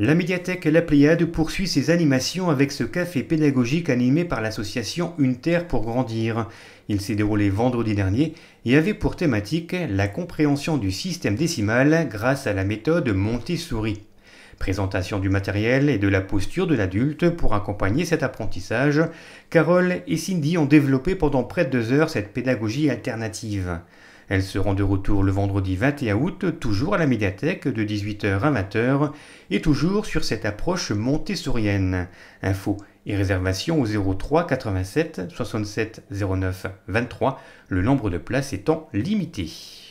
La médiathèque La Pléiade poursuit ses animations avec ce café pédagogique animé par l'association Une Terre pour Grandir. Il s'est déroulé vendredi dernier et avait pour thématique la compréhension du système décimal grâce à la méthode Montessori. Présentation du matériel et de la posture de l'adulte pour accompagner cet apprentissage, Carole et Cindy ont développé pendant près de deux heures cette pédagogie alternative. Elles seront de retour le vendredi 21 août, toujours à la médiathèque de 18h à 20h et toujours sur cette approche montessorienne. Info et réservation au 03 87 67 09 23, le nombre de places étant limité.